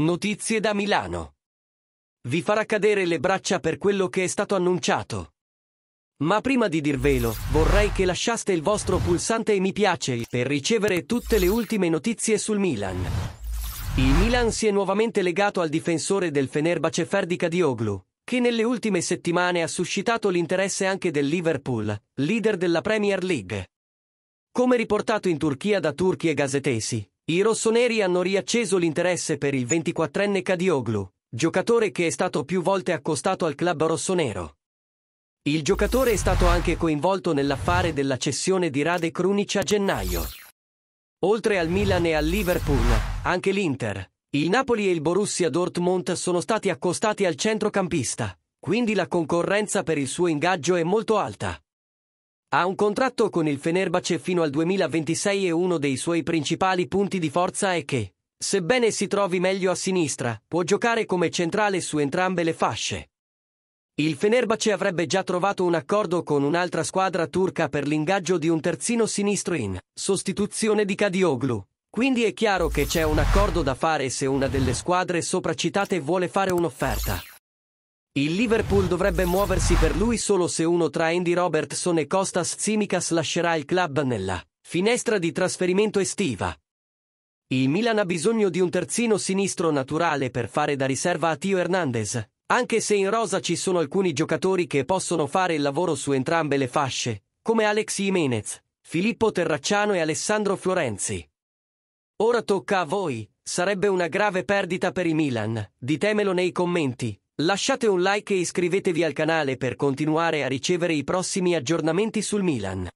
Notizie da Milano. Vi farà cadere le braccia per quello che è stato annunciato. Ma prima di dirvelo, vorrei che lasciaste il vostro pulsante e mi piace per ricevere tutte le ultime notizie sul Milan. Il Milan si è nuovamente legato al difensore del Fenerbace Ferdi Cadioglu, che nelle ultime settimane ha suscitato l'interesse anche del Liverpool, leader della Premier League. Come riportato in Turchia da turchi e gazetesi, i rossoneri hanno riacceso l'interesse per il 24enne Kadioglu, giocatore che è stato più volte accostato al club rossonero. Il giocatore è stato anche coinvolto nell'affare della cessione di Rade Krunic a gennaio. Oltre al Milan e al Liverpool, anche l'Inter, il Napoli e il Borussia Dortmund sono stati accostati al centrocampista, quindi la concorrenza per il suo ingaggio è molto alta. Ha un contratto con il Fenerbahce fino al 2026 e uno dei suoi principali punti di forza è che, sebbene si trovi meglio a sinistra, può giocare come centrale su entrambe le fasce. Il Fenerbahce avrebbe già trovato un accordo con un'altra squadra turca per l'ingaggio di un terzino sinistro in sostituzione di Kadioglu. Quindi è chiaro che c'è un accordo da fare se una delle squadre sopracitate vuole fare un'offerta. Il Liverpool dovrebbe muoversi per lui solo se uno tra Andy Robertson e Costas Tsimikas lascerà il club nella finestra di trasferimento estiva. Il Milan ha bisogno di un terzino sinistro naturale per fare da riserva a Tio Hernandez, anche se in rosa ci sono alcuni giocatori che possono fare il lavoro su entrambe le fasce, come Alex Jimenez, Filippo Terracciano e Alessandro Florenzi. Ora tocca a voi, sarebbe una grave perdita per il Milan, ditemelo nei commenti, Lasciate un like e iscrivetevi al canale per continuare a ricevere i prossimi aggiornamenti sul Milan.